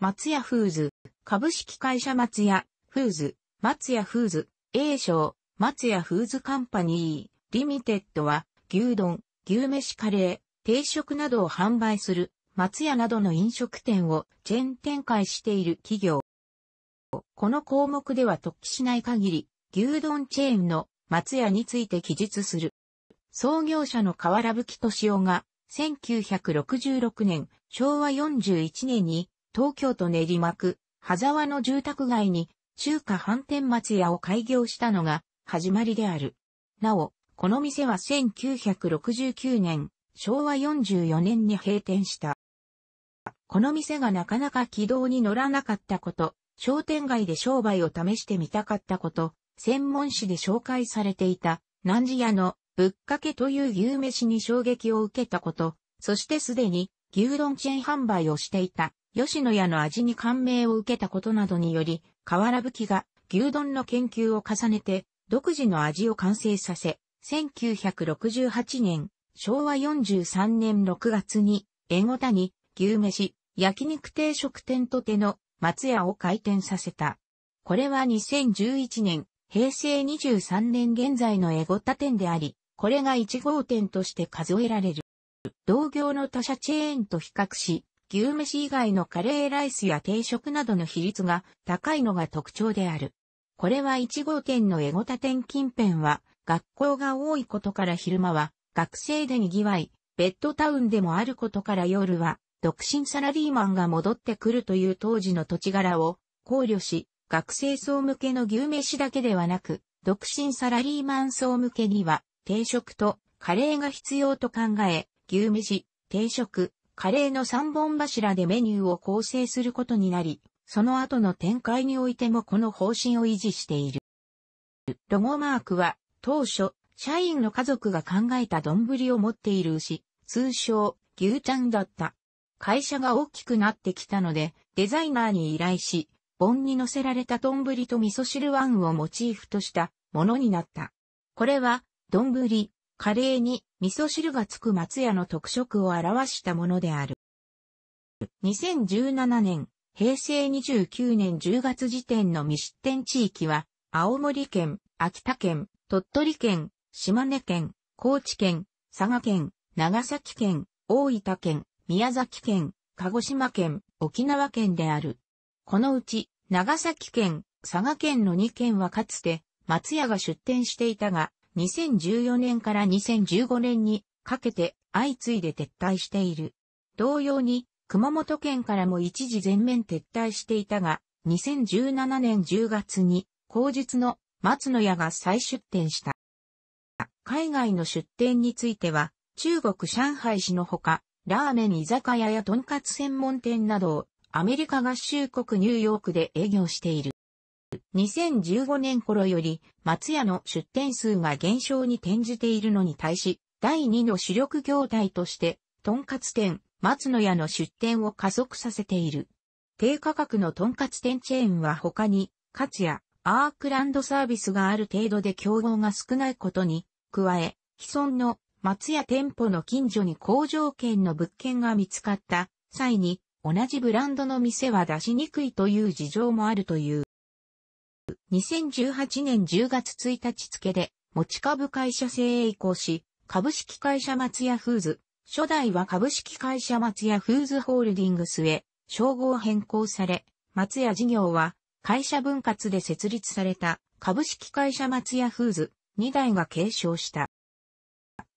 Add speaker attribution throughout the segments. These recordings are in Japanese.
Speaker 1: 松屋フーズ、株式会社松屋、フーズ、松屋フーズ、A 賞、松屋フーズカンパニー、リミテッドは、牛丼、牛飯カレー、定食などを販売する、松屋などの飲食店をチェーン展開している企業。この項目では特記しない限り、牛丼チェーンの松屋について記述する。創業者の河原吹敏夫が、1966年、昭和41年に東京都練馬区、羽沢の住宅街に中華飯店松屋を開業したのが始まりである。なお、この店は1969年、昭和44年に閉店した。この店がなかなか軌道に乗らなかったこと、商店街で商売を試してみたかったこと、専門誌で紹介されていた、南寺屋のぶっかけという牛飯に衝撃を受けたこと、そしてすでに牛丼チェーン販売をしていた吉野家の味に感銘を受けたことなどにより、河原吹が牛丼の研究を重ねて、独自の味を完成させ、1968年、昭和43年6月に、江後谷、牛飯、焼肉定食店とての松屋を開店させた。これは2011年、平成23年現在のエゴタ店であり、これが1号店として数えられる。同業の他社チェーンと比較し、牛めし以外のカレーライスや定食などの比率が高いのが特徴である。これは1号店のエゴタ店近辺は学校が多いことから昼間は学生で賑わい、ベッドタウンでもあることから夜は独身サラリーマンが戻ってくるという当時の土地柄を考慮し、学生層向けの牛飯だけではなく、独身サラリーマン層向けには定食とカレーが必要と考え、牛飯、定食、カレーの3本柱でメニューを構成することになり、その後の展開においてもこの方針を維持している。ロゴマークは、当初、社員の家族が考えた丼を持っている牛、通称、牛タンだった。会社が大きくなってきたので、デザイナーに依頼し、盆に乗せられた丼と味噌汁ワンをモチーフとしたものになった。これは、丼、カレーに味噌汁がつく松屋の特色を表したものである。2017年、平成29年10月時点の未失点地域は、青森県、秋田県、鳥取県、島根県、高知県、佐賀県、長崎県、大分県、宮崎県、鹿児島県、沖縄県である。このうち、長崎県、佐賀県の2県はかつて、松屋が出店していたが、2014年から2015年にかけて相次いで撤退している。同様に、熊本県からも一時全面撤退していたが、2017年10月に、後述の松の屋が再出店した。海外の出店については、中国上海市のほか、ラーメン居酒屋やとんかつ専門店などをアメリカ合衆国ニューヨークで営業している。2015年頃より松屋の出店数が減少に転じているのに対し、第2の主力業態として、とんかつ店、松野屋の出店を加速させている。低価格のとんかつ店チェーンは他に、かつやアークランドサービスがある程度で競合が少ないことに、加え、既存の松屋店舗の近所に工場件の物件が見つかった際に、同じブランドの店は出しにくいという事情もあるという。2018年10月1日付で、持ち株会社制へ移行し、株式会社松屋フーズ、初代は株式会社松屋フーズホールディングスへ、称号変更され、松屋事業は、会社分割で設立された、株式会社松屋フーズ、2代が継承した。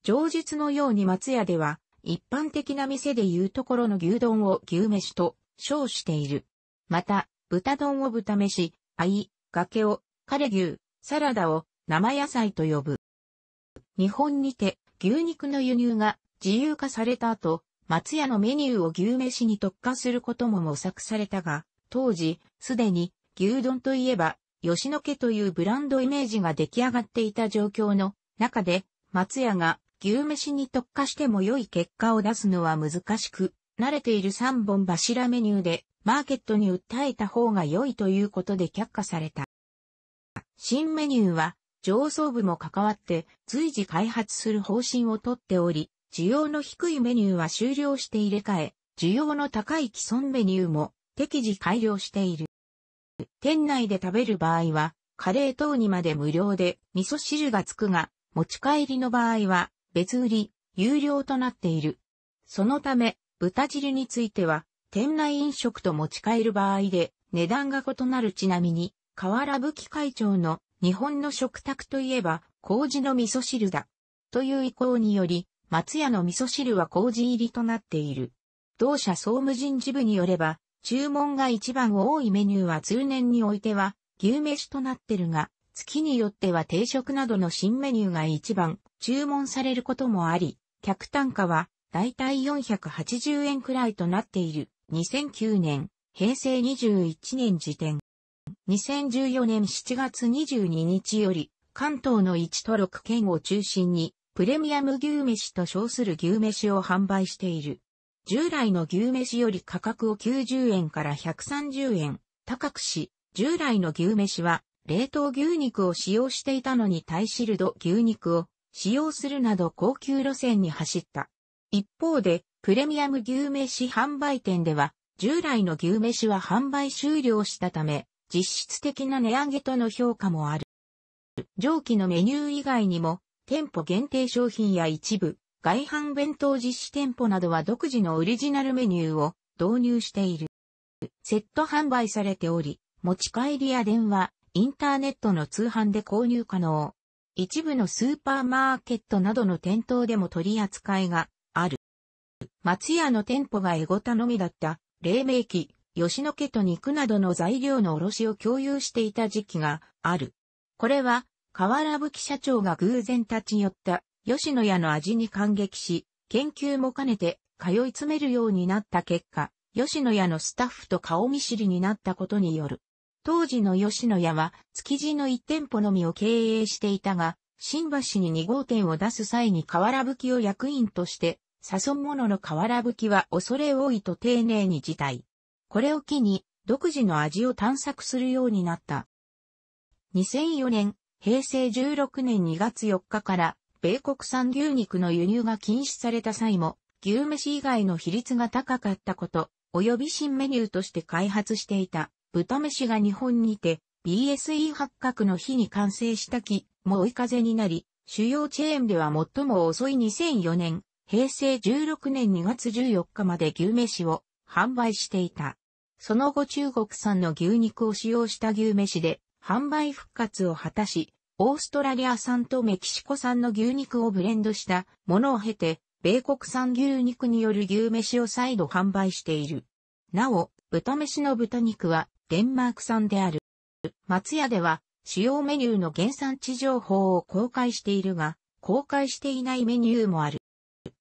Speaker 1: 常日のように松屋では、一般的な店でいうところの牛丼を牛飯と称している。また、豚丼を豚飯、あい、崖を、彼牛、サラダを生野菜と呼ぶ。日本にて牛肉の輸入が自由化された後、松屋のメニューを牛飯に特化することも模索されたが、当時、すでに牛丼といえば、吉野家というブランドイメージが出来上がっていた状況の中で、松屋が牛飯に特化しても良い結果を出すのは難しく、慣れている3本柱メニューでマーケットに訴えた方が良いということで却下された。新メニューは上層部も関わって随時開発する方針をとっており、需要の低いメニューは終了して入れ替え、需要の高い既存メニューも適時改良している。店内で食べる場合は、カレー等にまで無料で味噌汁がつくが、持ち帰りの場合は別売り、有料となっている。そのため、豚汁については、店内飲食と持ち帰る場合で値段が異なるちなみに、河原武器会長の日本の食卓といえば、麹の味噌汁だ。という意向により、松屋の味噌汁は麹入りとなっている。同社総務人事部によれば、注文が一番多いメニューは通年においては牛飯となってるが、月によっては定食などの新メニューが一番注文されることもあり、客単価はだいたい480円くらいとなっている。2009年、平成21年時点。2014年7月22日より、関東の1都6県を中心に、プレミアム牛飯と称する牛飯を販売している。従来の牛飯より価格を90円から130円高くし、従来の牛飯は冷凍牛肉を使用していたのに対シルド牛肉を使用するなど高級路線に走った。一方で、プレミアム牛めし販売店では、従来の牛めしは販売終了したため、実質的な値上げとの評価もある。上記のメニュー以外にも、店舗限定商品や一部、外販弁当実施店舗などは独自のオリジナルメニューを導入している。セット販売されており、持ち帰りや電話、インターネットの通販で購入可能。一部のスーパーマーケットなどの店頭でも取り扱いが松屋の店舗がエゴ頼みだった、黎明期、吉野家と肉などの材料の卸を共有していた時期がある。これは、河原吹社長が偶然立ち寄った、吉野家の味に感激し、研究も兼ねて通い詰めるようになった結果、吉野家のスタッフと顔見知りになったことによる。当時の吉野家は築地の1店舗のみを経営していたが、新橋に2号店を出す際に河原吹を役員としてサソンモノの瓦吹きは恐れ多いと丁寧に辞退。これを機に、独自の味を探索するようになった。2004年、平成16年2月4日から、米国産牛肉の輸入が禁止された際も、牛飯以外の比率が高かったこと、及び新メニューとして開発していた、豚飯が日本にて、BSE 発覚の日に完成した木も追い風になり、主要チェーンでは最も遅い2004年平成16年2月14日まで牛めしを販売していた。その後中国産の牛肉を使用した牛めしで販売復活を果たし、オーストラリア産とメキシコ産の牛肉をブレンドしたものを経て、米国産牛肉による牛飯を再度販売している。なお、豚飯の豚肉はデンマーク産である。松屋では主要メニューの原産地情報を公開しているが、公開していないメニューもある。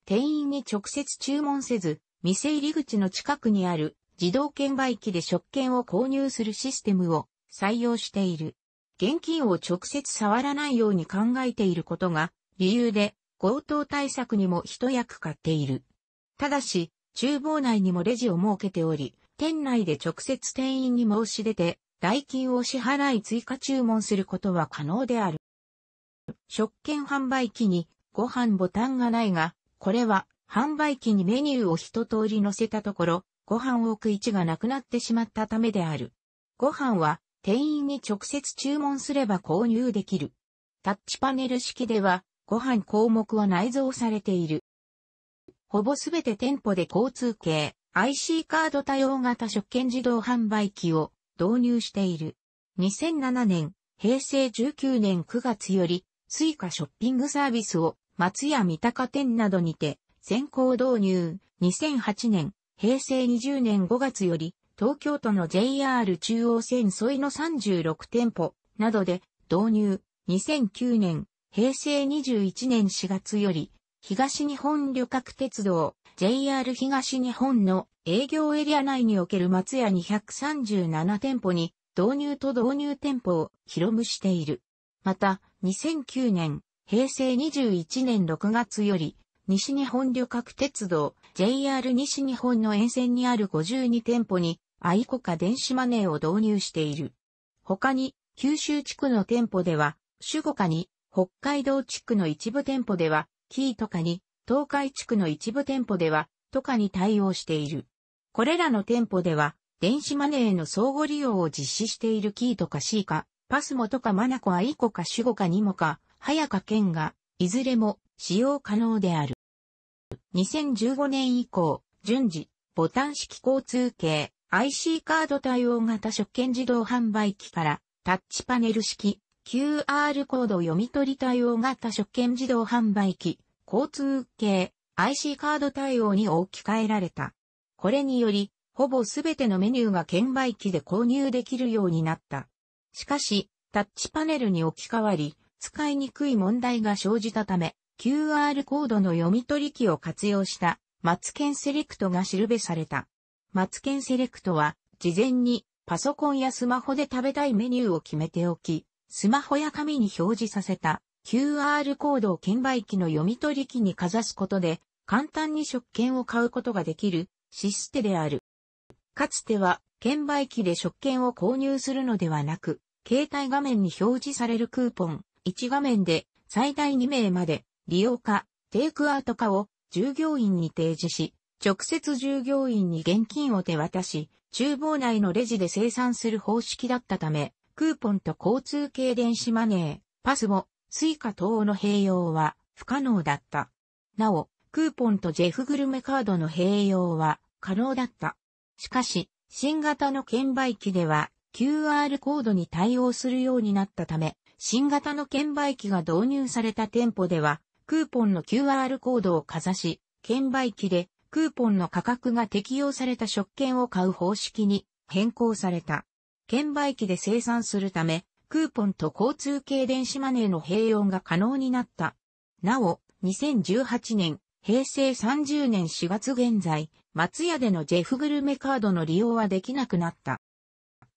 Speaker 1: 店員に直接注文せず、店入り口の近くにある自動券売機で食券を購入するシステムを採用している。現金を直接触らないように考えていることが理由で強盗対策にも一役買っている。ただし、厨房内にもレジを設けており、店内で直接店員に申し出て、代金を支払い追加注文することは可能である。食券販売機にご飯ボタンがないが、これは、販売機にメニューを一通り乗せたところ、ご飯を置く位置がなくなってしまったためである。ご飯は、店員に直接注文すれば購入できる。タッチパネル式では、ご飯項目は内蔵されている。ほぼすべて店舗で交通系、IC カード多用型食券自動販売機を導入している。2007年、平成19年9月より、スイカショッピングサービスを松屋三鷹店などにて、先行導入、2008年、平成20年5月より、東京都の JR 中央線沿いの36店舗などで導入、2009年、平成21年4月より、東日本旅客鉄道 JR 東日本の営業エリア内における松屋237店舗に導入と導入店舗を広むしている。また、2009年平成21年6月より、西日本旅客鉄道 JR 西日本の沿線にある52店舗に、アイコカ電子マネーを導入している。他に、九州地区の店舗では、主語下に、北海道地区の一部店舗では、キーとかに、東海地区の一部店舗では、とかに対応している。これらの店舗では、電子マネーの相互利用を実施しているキーとか C か、パスモとかマナコアイコか主語かにもか、早か県が、いずれも使用可能である。2015年以降、順次、ボタン式交通系 IC カード対応型食券自動販売機からタッチパネル式 QR コード読み取り対応型食券自動販売機交通系 IC カード対応に置き換えられた。これにより、ほぼすべてのメニューが券売機で購入できるようになった。しかし、タッチパネルに置き換わり、使いにくい問題が生じたため、QR コードの読み取り機を活用した、マツケンセレクトが記るべされた。マツケンセレクトは、事前にパソコンやスマホで食べたいメニューを決めておき、スマホや紙に表示させた QR コードを券売機の読み取り機にかざすことで、簡単に食券を買うことができるシステである。かつては、券売機で食券を購入するのではなく、携帯画面に表示されるクーポン、1画面で最大2名まで利用かテイクアウト化を従業員に提示し、直接従業員に現金を手渡し、厨房内のレジで生産する方式だったため、クーポンと交通系電子マネー、パスもスイカ等の併用は不可能だった。なお、クーポンとジェフグルメカードの併用は可能だった。しかし、新型の券売機では QR コードに対応するようになったため、新型の券売機が導入された店舗では、クーポンの QR コードをかざし、券売機でクーポンの価格が適用された食券を買う方式に変更された。券売機で生産するため、クーポンと交通系電子マネーの併用が可能になった。なお、2018年、平成30年4月現在、松屋でのジェフグルメカードの利用はできなくなった。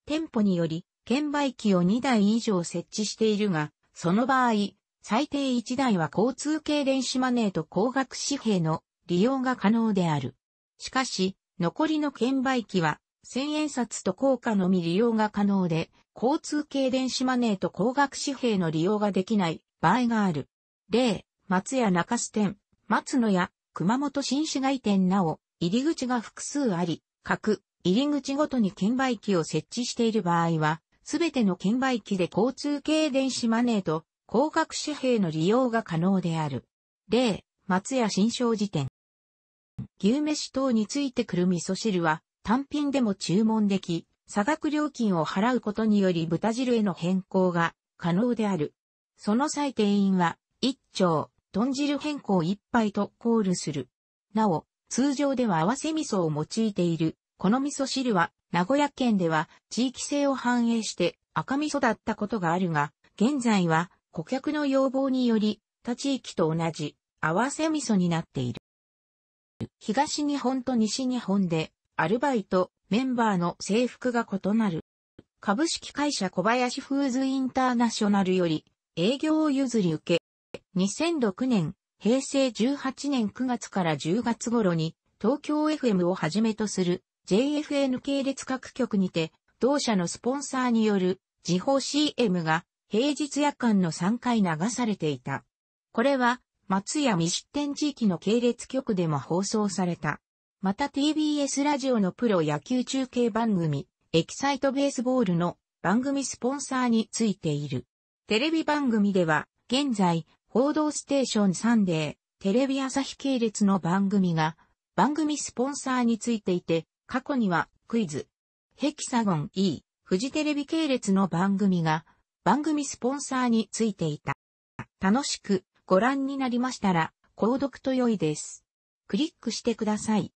Speaker 1: 店舗により、券売機を2台以上設置しているが、その場合、最低1台は交通系電子マネーと高額紙幣の利用が可能である。しかし、残りの券売機は、千円札と硬貨のみ利用が可能で、交通系電子マネーと高額紙幣の利用ができない場合がある。例、松屋中洲店、松野屋、熊本新市街店なお、入り口が複数あり、各入り口ごとに券売機を設置している場合は、すべての券売機で交通系電子マネーと高額紙幣の利用が可能である。例、松屋新商事店。牛飯等についてくる味噌汁は単品でも注文でき、差額料金を払うことにより豚汁への変更が可能である。その際定員は1丁、豚汁変更1杯とコールする。なお、通常では合わせ味噌を用いているこの味噌汁は、名古屋県では地域性を反映して赤味噌だったことがあるが、現在は顧客の要望により、他地域と同じ合わせ味噌になっている。東日本と西日本でアルバイト、メンバーの制服が異なる。株式会社小林フーズインターナショナルより営業を譲り受け、2006年、平成18年9月から10月頃に東京 FM をはじめとする JFN 系列各局にて、同社のスポンサーによる時報 CM が平日夜間の3回流されていた。これは松屋未出展地域の系列局でも放送された。また TBS ラジオのプロ野球中継番組、エキサイトベースボールの番組スポンサーについている。テレビ番組では、現在、報道ステーションサンデー、テレビ朝日系列の番組が、番組スポンサーについていて、過去にはクイズ、ヘキサゴン E、フジテレビ系列の番組が番組スポンサーについていた。楽しくご覧になりましたら、購読と良いです。クリックしてください。